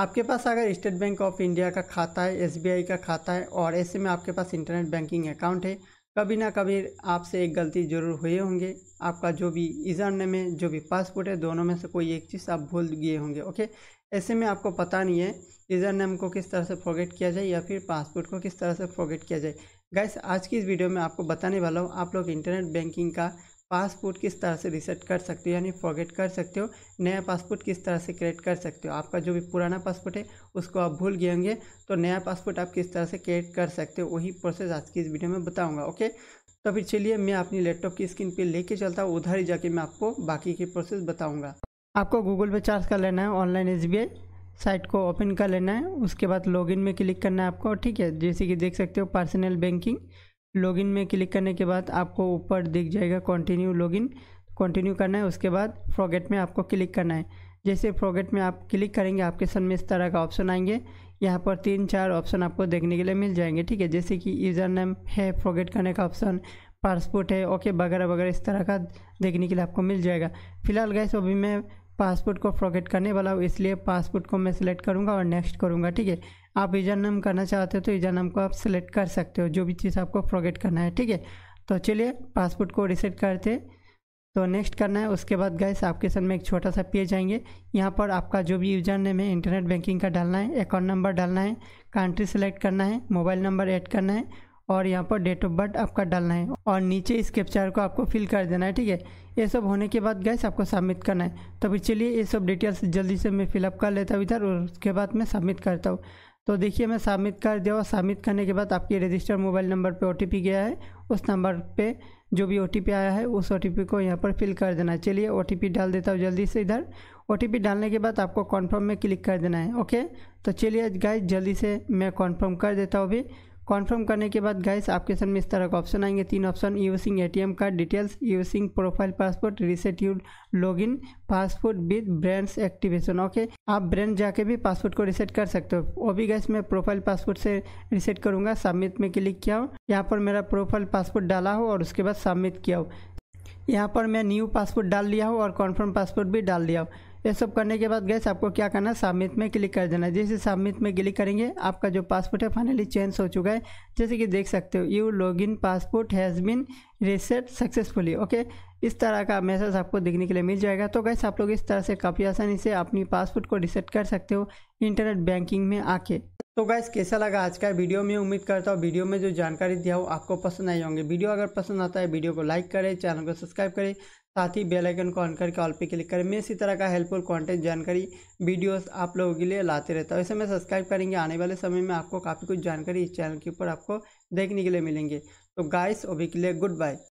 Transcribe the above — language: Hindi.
आपके पास अगर स्टेट बैंक ऑफ इंडिया का खाता है एस का खाता है और ऐसे में आपके पास इंटरनेट बैंकिंग अकाउंट है कभी ना कभी आपसे एक गलती ज़रूर हुए होंगे आपका जो भी ईजर नेम है जो भी पासपोर्ट है दोनों में से कोई एक चीज़ आप भूल गए होंगे ओके ऐसे में आपको पता नहीं है ईजर नेम को किस तरह से फॉरगेट किया जाए या फिर पासपोर्ट को किस तरह से फॉरगेट किया जाए गैस आज की इस वीडियो में आपको बताने वाला हूँ आप लोग इंटरनेट बैंकिंग का पासपोर्ट किस तरह से रिसेट कर सकते हो यानी फॉरगेट कर सकते हो नया पासपोर्ट किस तरह से क्रिएट कर सकते हो आपका जो भी पुराना पासपोर्ट है उसको आप भूल गए होंगे तो नया पासपोर्ट आप किस तरह से क्रिएट कर सकते हो वही प्रोसेस आज की इस वीडियो में बताऊंगा ओके तो फिर चलिए मैं अपनी लैपटॉप की स्क्रीन पर लेके चलता हूँ उधर ही जाके मैं आपको बाकी की प्रोसेस बताऊँगा आपको गूगल पे चार्ज कर लेना है ऑनलाइन एस साइट को ओपन कर लेना है उसके बाद लॉगिन में क्लिक करना है आपको ठीक है जैसे कि देख सकते हो पर्सनल बैंकिंग लॉगिन में क्लिक करने के बाद आपको ऊपर दिख जाएगा कंटिन्यू लॉगिन कंटिन्यू करना है उसके बाद फ्रॉगेट में आपको क्लिक करना है जैसे फ्रॉगेट में आप क्लिक करेंगे आपके सामने इस तरह का ऑप्शन आएंगे यहाँ पर तीन चार ऑप्शन आपको देखने के लिए मिल जाएंगे ठीक है जैसे कि यूज़र नेम है फ्रॉगेट करने का ऑप्शन पासपोर्ट है ओके वगैरह वगैरह इस तरह का देखने के लिए आपको मिल जाएगा फिलहाल सो अभी मैं पासपोर्ट को फॉरगेट करने वाला हूँ इसलिए पासपोर्ट को मैं सिलेक्ट करूँगा और नेक्स्ट करूँगा ठीक है आप ईजा नाम करना चाहते हो तो ईजा नाम को आप सिलेक्ट कर सकते हो जो भी चीज़ आपको फॉरगेट करना है ठीक है तो चलिए पासपोर्ट को रिसेट करते तो नेक्स्ट करना है उसके बाद गैस आपके सामने एक छोटा सा पेज आएंगे यहाँ पर आपका जो भी यूजर नेम है इंटरनेट बैंकिंग का डालना है अकाउंट नंबर डालना है कंट्री सेलेक्ट करना है मोबाइल नंबर ऐड करना है और यहाँ पर डेट ऑफ बर्थ आपका डालना है और नीचे इस कैप्चर को आपको फिल कर देना है ठीक है ये सब होने के बाद गैस आपको सबमिट करना है तो फिर चलिए ये सब डिटेल्स जल्दी से मैं फिलअप कर लेता हूँ इधर और उसके बाद मैं सबमिट करता हूँ तो देखिए मैं सबमिट कर दिया और सबमिट करने के बाद आपके रजिस्टर मोबाइल नंबर पर ओ गया है उस नंबर पर जो भी ओ आया है उस ओ को यहाँ पर फिल कर देना है चलिए ओ डाल देता हूँ जल्दी से इधर ओ डालने के बाद आपको कॉन्फर्म में क्लिक कर देना है ओके तो चलिए गैस जल्दी से मैं कॉन्फर्म कर देता हूँ अभी कॉन्फर्म करने के बाद गाइस आपके सामने इस तरह का ऑप्शन आएंगे तीन option using T M card details using profile password reset you in password with branch activation okay आप ब्रांड जाके भी पासपोर्ट को रिसेट कर सकते हो वो भी मैं प्रोफाइल पासपोर्ट से रिसेट करूंगा सबमिट में क्लिक किया हूँ यहाँ पर मेरा प्रोफाइल पासपोर्ट डाला हो और उसके बाद सबमिट किया हो यहाँ पर मैं न्यू पासपोर्ट डाल लिया हूँ और कॉन्फर्म पासपोर्ट भी डाल दिया हूँ ये सब करने के बाद गैस आपको क्या करना है सबमिट में क्लिक कर देना है जैसे सबमिट में क्लिक करेंगे आपका जो पासपोर्ट है फाइनली चेंज हो चुका है जैसे कि देख सकते हो your login password has been reset successfully okay इस तरह का मैसेज आपको देखने के लिए मिल जाएगा तो गैस आप लोग इस तरह से काफ़ी आसानी से अपनी पासपोर्ट को रिसेट कर सकते हो इंटरनेट बैंकिंग में आके तो गैस कैसा लगा आज का वीडियो में उम्मीद करता हूँ वीडियो में जो जानकारी दिया हो आपको पसंद आई होंगे वीडियो अगर पसंद आता है वीडियो को लाइक करें चैनल को सब्सक्राइब करें साथ ही बेल आइकन को ऑन करके ऑल पे क्लिक करें मैं इसी तरह का हेल्पफुल कंटेंट जानकारी वीडियोस आप लोगों के लिए लाते रहता हूँ ऐसे में सब्सक्राइब करेंगे आने वाले समय में आपको काफ़ी कुछ जानकारी इस चैनल के ऊपर आपको देखने के लिए मिलेंगे तो गाइस ओबी के लिए गुड बाय